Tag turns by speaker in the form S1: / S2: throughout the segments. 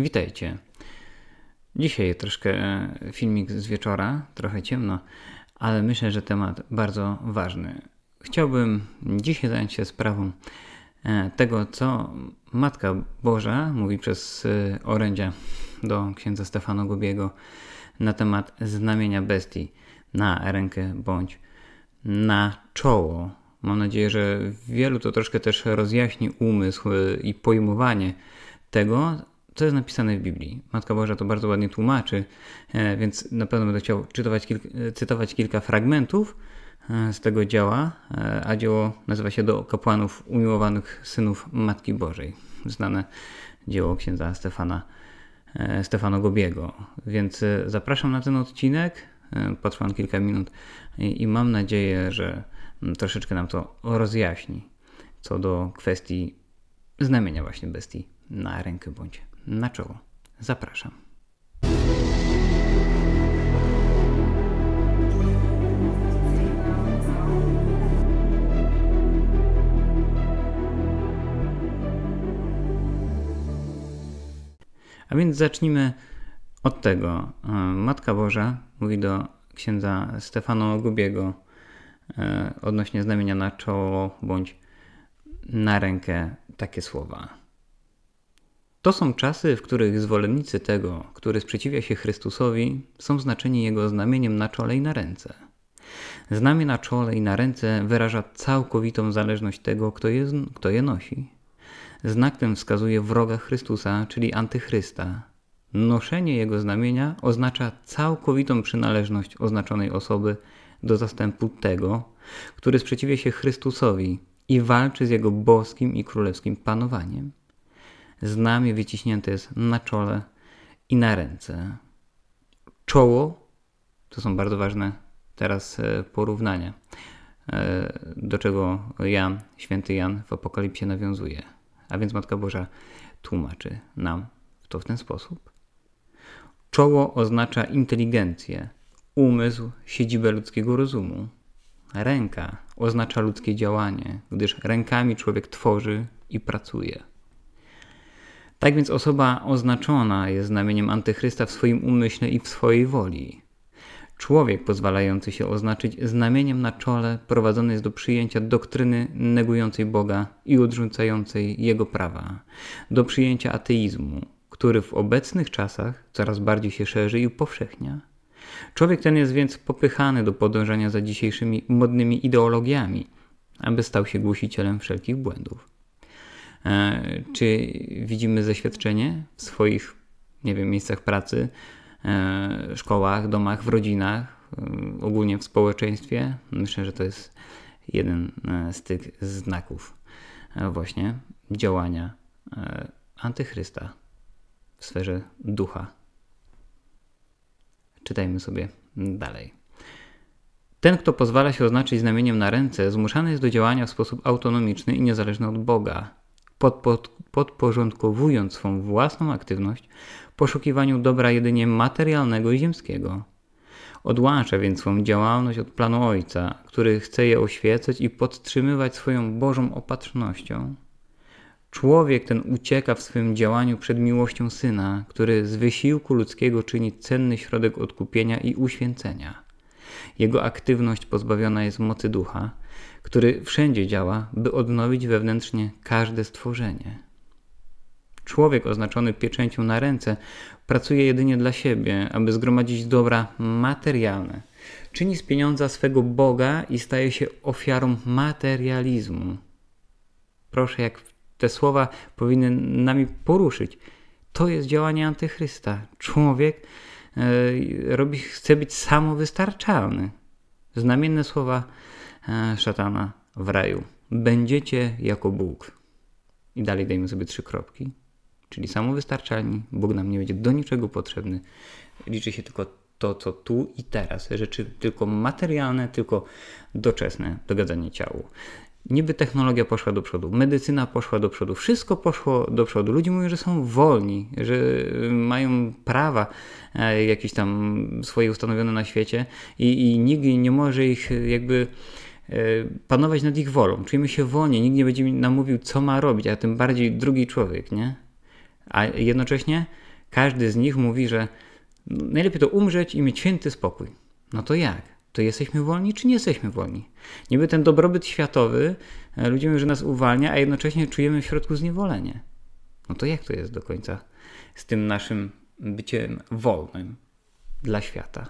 S1: Witajcie. Dzisiaj troszkę e, filmik z wieczora, trochę ciemno, ale myślę, że temat bardzo ważny. Chciałbym dzisiaj zająć się sprawą e, tego, co Matka Boża mówi przez e, orędzia do księdza Stefano Gubiego na temat znamienia bestii na rękę bądź na czoło. Mam nadzieję, że wielu to troszkę też rozjaśni umysł i pojmowanie tego, co jest napisane w Biblii. Matka Boża to bardzo ładnie tłumaczy, e, więc na pewno będę chciał czytować e, cytować kilka fragmentów e, z tego dzieła, a dzieło nazywa się Do kapłanów umiłowanych synów Matki Bożej. Znane dzieło księdza Stefana, Stefano Gobiego. Więc zapraszam na ten odcinek. Potrwam kilka minut i mam nadzieję, że mm, troszeczkę nam to rozjaśni co do kwestii znamienia właśnie bestii na rękę bądź na czoło. Zapraszam. A więc zacznijmy od tego. E, Matka Boża mówi do księdza Stefano Gubiego e, odnośnie znamienia na czoło bądź na rękę takie słowa. To są czasy, w których zwolennicy tego, który sprzeciwia się Chrystusowi, są znaczeni jego znamieniem na czole i na ręce. Znamie na czole i na ręce wyraża całkowitą zależność tego, kto je, kto je nosi. Znak ten wskazuje wroga Chrystusa, czyli antychrysta. Noszenie jego znamienia oznacza całkowitą przynależność oznaczonej osoby do zastępu tego, który sprzeciwia się Chrystusowi, i walczy z jego boskim i królewskim panowaniem. Znamie wyciśnięte jest na czole i na ręce. Czoło to są bardzo ważne teraz e, porównania, e, do czego Jan, święty Jan w Apokalipsie nawiązuje. A więc Matka Boża tłumaczy nam to w ten sposób. Czoło oznacza inteligencję, umysł, siedzibę ludzkiego rozumu. Ręka oznacza ludzkie działanie, gdyż rękami człowiek tworzy i pracuje. Tak więc osoba oznaczona jest znamieniem antychrysta w swoim umyśle i w swojej woli. Człowiek pozwalający się oznaczyć znamieniem na czole prowadzony jest do przyjęcia doktryny negującej Boga i odrzucającej Jego prawa, do przyjęcia ateizmu, który w obecnych czasach coraz bardziej się szerzy i upowszechnia. Człowiek ten jest więc popychany do podążania za dzisiejszymi modnymi ideologiami, aby stał się głosicielem wszelkich błędów. E, czy widzimy zaświadczenie w swoich, nie wiem, miejscach pracy, e, szkołach, domach, w rodzinach, e, ogólnie w społeczeństwie? Myślę, że to jest jeden e, z tych znaków e, właśnie działania e, antychrysta w sferze ducha Czytajmy sobie dalej. Ten, kto pozwala się oznaczyć znamieniem na ręce, zmuszany jest do działania w sposób autonomiczny i niezależny od Boga, podporządkowując swą własną aktywność poszukiwaniu dobra jedynie materialnego i ziemskiego. Odłącza więc swą działalność od planu Ojca, który chce je oświecać i podtrzymywać swoją Bożą opatrznością. Człowiek ten ucieka w swym działaniu przed miłością Syna, który z wysiłku ludzkiego czyni cenny środek odkupienia i uświęcenia. Jego aktywność pozbawiona jest mocy ducha, który wszędzie działa, by odnowić wewnętrznie każde stworzenie. Człowiek oznaczony pieczęcią na ręce pracuje jedynie dla siebie, aby zgromadzić dobra materialne. Czyni z pieniądza swego Boga i staje się ofiarą materializmu. Proszę jak te słowa powinny nami poruszyć. To jest działanie antychrysta. Człowiek e, robi, chce być samowystarczalny. Znamienne słowa e, szatana w raju. Będziecie jako Bóg. I dalej dajmy sobie trzy kropki. Czyli samowystarczalni, Bóg nam nie będzie do niczego potrzebny. Liczy się tylko to, co tu i teraz. Rzeczy tylko materialne, tylko doczesne, dogadzanie ciału niby technologia poszła do przodu, medycyna poszła do przodu, wszystko poszło do przodu. Ludzie mówią, że są wolni, że y, mają prawa e, jakieś tam swoje ustanowione na świecie i, i nikt nie może ich y, jakby e, panować nad ich wolą. Czujemy się wolni, nikt nie będzie nam mówił, co ma robić, a tym bardziej drugi człowiek, nie? A jednocześnie każdy z nich mówi, że najlepiej to umrzeć i mieć święty spokój. No to jak? to jesteśmy wolni, czy nie jesteśmy wolni? Niby ten dobrobyt światowy, e, ludzie mówią, że nas uwalnia, a jednocześnie czujemy w środku zniewolenie. No to jak to jest do końca z tym naszym byciem wolnym dla świata?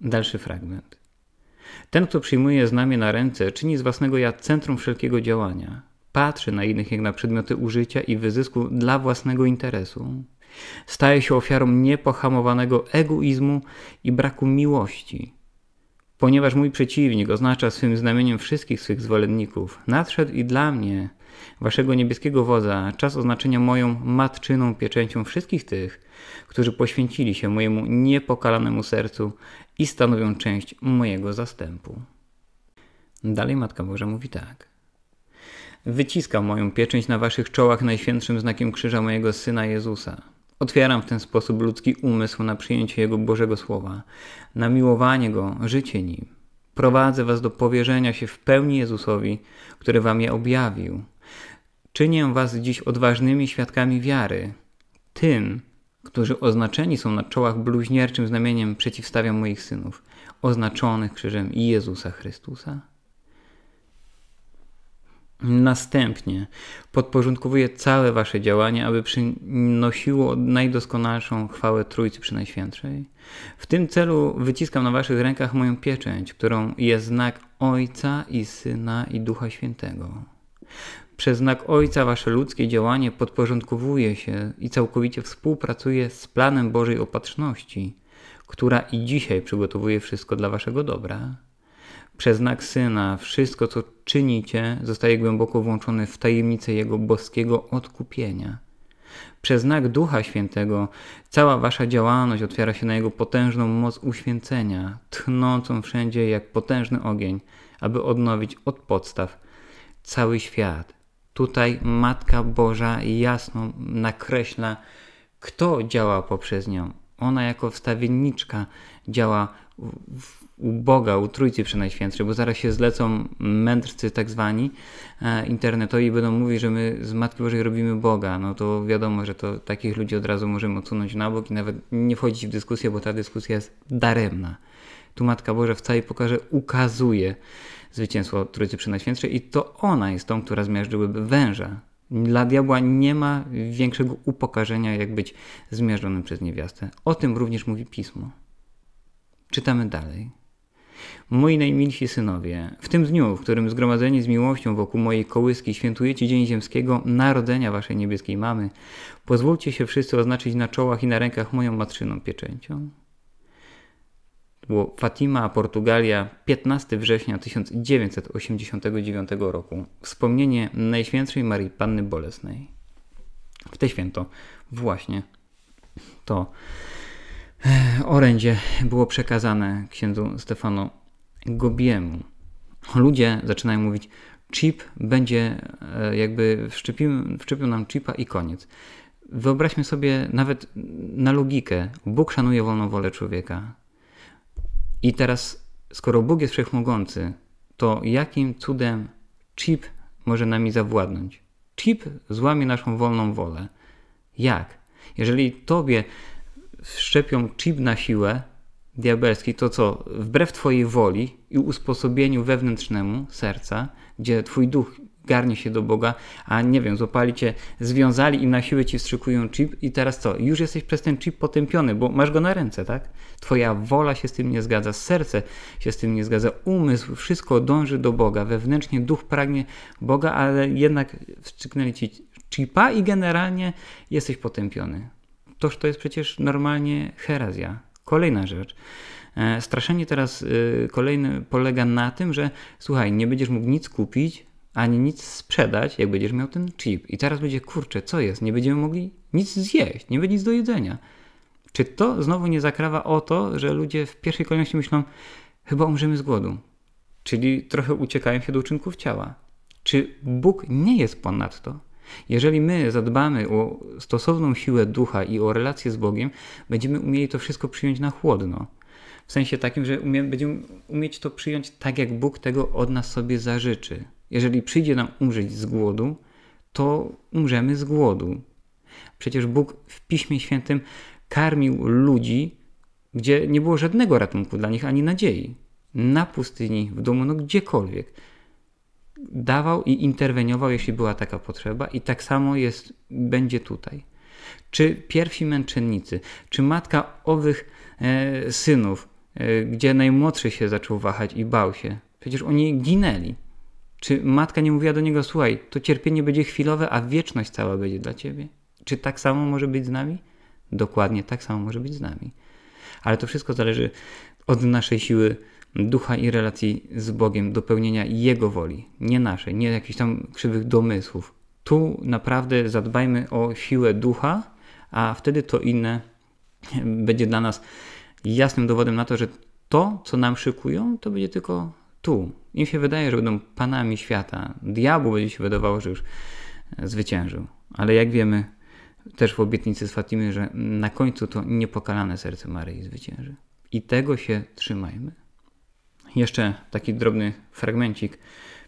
S1: Dalszy fragment. Ten, kto przyjmuje znamie na ręce, czyni z własnego ja centrum wszelkiego działania. Patrzy na innych jak na przedmioty użycia i wyzysku dla własnego interesu. Staje się ofiarą niepohamowanego egoizmu i braku miłości. Ponieważ mój przeciwnik oznacza swym znamieniem wszystkich swych zwolenników, nadszedł i dla mnie, waszego niebieskiego wodza, czas oznaczenia moją matczyną pieczęcią wszystkich tych, którzy poświęcili się mojemu niepokalanemu sercu i stanowią część mojego zastępu. Dalej Matka Boża mówi tak. Wyciskam moją pieczęć na waszych czołach najświętszym znakiem krzyża mojego Syna Jezusa. Otwieram w ten sposób ludzki umysł na przyjęcie Jego Bożego Słowa, na miłowanie Go, życie Nim. Prowadzę Was do powierzenia się w pełni Jezusowi, który Wam je objawił. Czynię Was dziś odważnymi świadkami wiary, tym, którzy oznaczeni są na czołach bluźnierczym znamieniem przeciwstawiam moich synów, oznaczonych krzyżem Jezusa Chrystusa. Następnie podporządkowuje całe wasze działanie, aby przynosiło najdoskonalszą chwałę Trójcy Przynajświętszej. W tym celu wyciskam na waszych rękach moją pieczęć, którą jest znak Ojca i Syna i Ducha Świętego. Przez znak Ojca wasze ludzkie działanie podporządkowuje się i całkowicie współpracuje z planem Bożej Opatrzności, która i dzisiaj przygotowuje wszystko dla waszego dobra. Przez znak Syna wszystko, co czynicie, zostaje głęboko włączone w tajemnicę Jego boskiego odkupienia. Przez znak Ducha Świętego cała wasza działalność otwiera się na Jego potężną moc uświęcenia, tchnącą wszędzie jak potężny ogień, aby odnowić od podstaw cały świat. Tutaj Matka Boża jasno nakreśla, kto działa poprzez nią. Ona jako wstawienniczka działa w u Boga, u Trójcy Przenajświętszej, bo zaraz się zlecą mędrcy tak zwani e, internetowi i będą mówić, że my z Matki Bożej robimy Boga. No to wiadomo, że to takich ludzi od razu możemy odsunąć na bok i nawet nie wchodzić w dyskusję, bo ta dyskusja jest daremna. Tu Matka Boża w całej pokaże ukazuje zwycięstwo Trójcy Przenajświętszej i to ona jest tą, która zmiażdżyłaby węża. Dla diabła nie ma większego upokarzenia, jak być zmiażdżonym przez niewiastę. O tym również mówi pismo. Czytamy dalej. Moi najmilsi synowie, w tym dniu, w którym zgromadzeni z miłością wokół mojej kołyski świętujecie Dzień Ziemskiego Narodzenia Waszej Niebieskiej Mamy, pozwólcie się wszyscy oznaczyć na czołach i na rękach moją matczyną pieczęcią. To było Fatima, Portugalia, 15 września 1989 roku. Wspomnienie Najświętszej Marii Panny Bolesnej. W te święto właśnie to orędzie było przekazane księdzu Stefano Gobiemu. Ludzie zaczynają mówić, chip będzie e, jakby wszczepił, nam chipa i koniec. Wyobraźmy sobie nawet na logikę. Bóg szanuje wolną wolę człowieka. I teraz, skoro Bóg jest wszechmogący, to jakim cudem chip może nami zawładnąć? Chip złamie naszą wolną wolę. Jak? Jeżeli tobie wszczepią chip na siłę diabelski, to co wbrew Twojej woli i usposobieniu wewnętrznemu serca, gdzie Twój duch garnie się do Boga, a nie wiem, złapali cię, związali i na siłę ci wstrzykują chip i teraz co? Już jesteś przez ten chip potępiony, bo masz go na ręce, tak? Twoja wola się z tym nie zgadza, serce się z tym nie zgadza, umysł, wszystko dąży do Boga, wewnętrznie duch pragnie Boga, ale jednak wstrzyknęli ci chipa i generalnie jesteś potępiony. Toż to jest przecież normalnie herezja. Kolejna rzecz. E, straszenie teraz y, kolejne polega na tym, że słuchaj, nie będziesz mógł nic kupić ani nic sprzedać, jak będziesz miał ten chip. I teraz będzie kurczę, co jest? Nie będziemy mogli nic zjeść, nie będzie nic do jedzenia. Czy to znowu nie zakrawa o to, że ludzie w pierwszej kolejności myślą, chyba umrzemy z głodu? Czyli trochę uciekają się do uczynków ciała. Czy Bóg nie jest ponad to? Jeżeli my zadbamy o stosowną siłę ducha i o relację z Bogiem, będziemy umieli to wszystko przyjąć na chłodno. W sensie takim, że umie, będziemy umieć to przyjąć tak, jak Bóg tego od nas sobie zażyczy. Jeżeli przyjdzie nam umrzeć z głodu, to umrzemy z głodu. Przecież Bóg w Piśmie Świętym karmił ludzi, gdzie nie było żadnego ratunku dla nich ani nadziei. Na pustyni, w domu, no gdziekolwiek dawał i interweniował, jeśli była taka potrzeba, i tak samo jest, będzie tutaj. Czy pierwsi męczennicy, czy matka owych e, synów, e, gdzie najmłodszy się zaczął wahać i bał się, przecież oni ginęli. Czy matka nie mówiła do niego, słuchaj, to cierpienie będzie chwilowe, a wieczność cała będzie dla ciebie? Czy tak samo może być z nami? Dokładnie tak samo może być z nami. Ale to wszystko zależy od naszej siły ducha i relacji z Bogiem, do pełnienia Jego woli, nie naszej, nie jakichś tam krzywych domysłów. Tu naprawdę zadbajmy o siłę ducha, a wtedy to inne będzie dla nas jasnym dowodem na to, że to, co nam szykują, to będzie tylko tu. Im się wydaje, że będą panami świata. Diabłu będzie się wydawało, że już e, zwyciężył. Ale jak wiemy, też w obietnicy z Fatimy, że na końcu to niepokalane serce Maryi zwycięży. I tego się trzymajmy. Jeszcze taki drobny fragmencik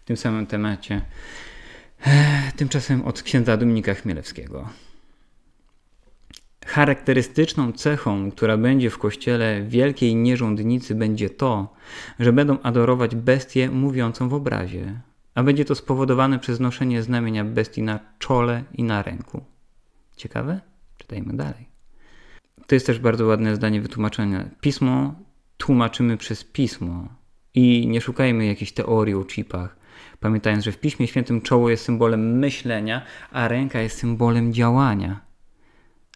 S1: w tym samym temacie. Tymczasem od księdza Dominika Chmielewskiego. Charakterystyczną cechą, która będzie w kościele wielkiej nierządnicy, będzie to, że będą adorować bestię mówiącą w obrazie, a będzie to spowodowane przez noszenie znamienia bestii na czole i na ręku. Ciekawe? Czytajmy dalej. To jest też bardzo ładne zdanie wytłumaczenia. Pismo tłumaczymy przez pismo, i nie szukajmy jakichś teorii o chipach, pamiętając, że w Piśmie Świętym czoło jest symbolem myślenia, a ręka jest symbolem działania.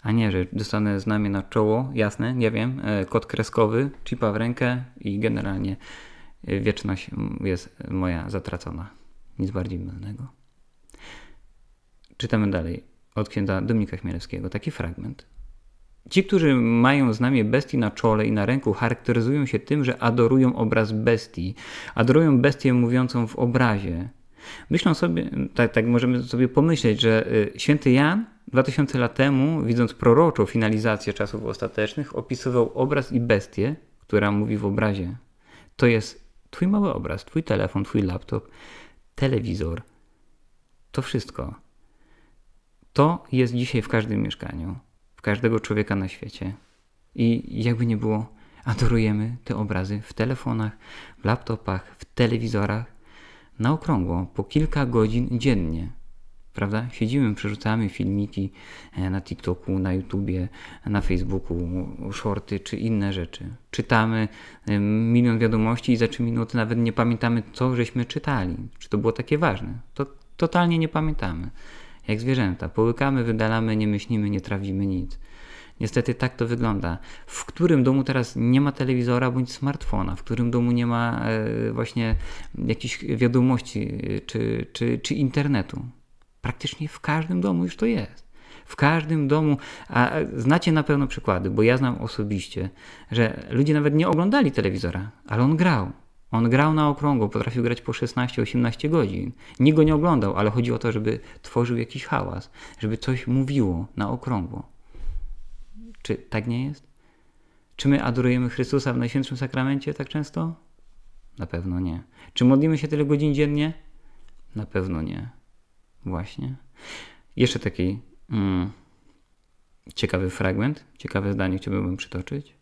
S1: A nie, że dostanę znamie na czoło, jasne, nie wiem, e, kod kreskowy, chipa w rękę i generalnie e, wieczność jest moja zatracona. Nic bardziej mylnego. Czytamy dalej od księdza Dominika Chmielewskiego taki fragment. Ci, którzy mają znamie bestii na czole i na ręku, charakteryzują się tym, że adorują obraz bestii. Adorują bestię mówiącą w obrazie. Myślą sobie, tak, tak możemy sobie pomyśleć, że y, święty Jan 2000 lat temu, widząc proroczą finalizację czasów ostatecznych, opisywał obraz i bestię, która mówi w obrazie. To jest Twój mały obraz, Twój telefon, Twój laptop, telewizor. To wszystko. To jest dzisiaj w każdym mieszkaniu w każdego człowieka na świecie. I jakby nie było, adorujemy te obrazy w telefonach, w laptopach, w telewizorach, na okrągło, po kilka godzin dziennie. Prawda? Siedzimy, przerzucamy filmiki e, na TikToku, na YouTubie, na Facebooku, shorty czy inne rzeczy. Czytamy e, milion wiadomości i za trzy minuty nawet nie pamiętamy, co żeśmy czytali. Czy to było takie ważne? To totalnie nie pamiętamy. Jak zwierzęta. Połykamy, wydalamy, nie myślimy, nie trawimy nic. Niestety tak to wygląda. W którym domu teraz nie ma telewizora bądź smartfona, w którym domu nie ma e, właśnie jakichś wiadomości e, czy, czy, czy internetu. Praktycznie w każdym domu już to jest. W każdym domu, a e, znacie na pewno przykłady, bo ja znam osobiście, że ludzie nawet nie oglądali telewizora, ale on grał. On grał na okrągło, potrafił grać po 16-18 godzin. Nikt go nie oglądał, ale chodziło o to, żeby tworzył jakiś hałas, żeby coś mówiło na okrągło. Czy tak nie jest? Czy my adorujemy Chrystusa w Najświętszym Sakramencie tak często? Na pewno nie. Czy modlimy się tyle godzin dziennie? Na pewno nie. Właśnie. Jeszcze taki mm, ciekawy fragment, ciekawe zdanie chciałbym przytoczyć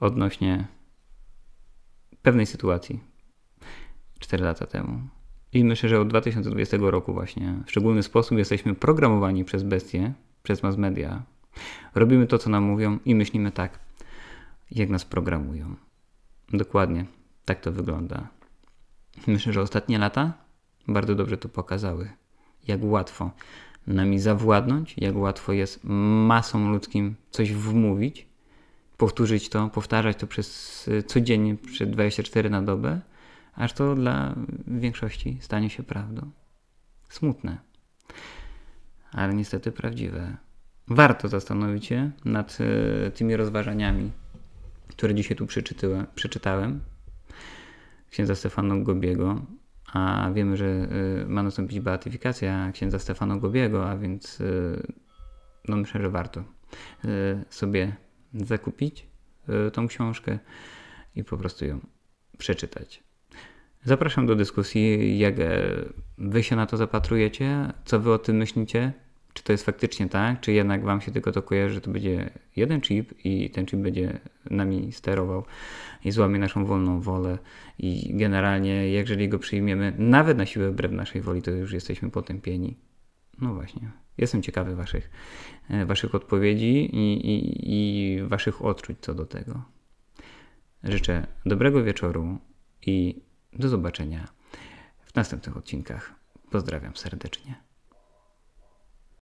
S1: odnośnie pewnej sytuacji 4 lata temu. I myślę, że od 2020 roku właśnie w szczególny sposób jesteśmy programowani przez bestie, przez mass media. Robimy to, co nam mówią i myślimy tak, jak nas programują. Dokładnie, tak to wygląda. Myślę, że ostatnie lata bardzo dobrze to pokazały, jak łatwo nami zawładnąć, jak łatwo jest masom ludzkim coś wmówić, powtórzyć to, powtarzać to przez y, codziennie, przez 24 na dobę, aż to dla większości stanie się prawdą. Smutne, ale niestety prawdziwe. Warto zastanowić się nad y, tymi rozważaniami, które dzisiaj tu przeczytałem księdza Stefano Gobiego, a wiemy, że y, ma nastąpić beatyfikacja księdza Stefano Gobiego, a więc no myślę, że warto sobie zakupić y, tą książkę i po prostu ją przeczytać. Zapraszam do dyskusji, jak e, wy się na to zapatrujecie, co wy o tym myślicie, czy to jest faktycznie tak, czy jednak wam się tylko to kojarzy, że to będzie jeden chip i ten chip będzie nami sterował i złamie naszą wolną wolę i generalnie jeżeli go przyjmiemy nawet na siłę wbrew naszej woli, to już jesteśmy potępieni no właśnie. Jestem ciekawy Waszych, e, waszych odpowiedzi i, i, i Waszych odczuć co do tego. Życzę dobrego wieczoru i do zobaczenia w następnych odcinkach. Pozdrawiam serdecznie.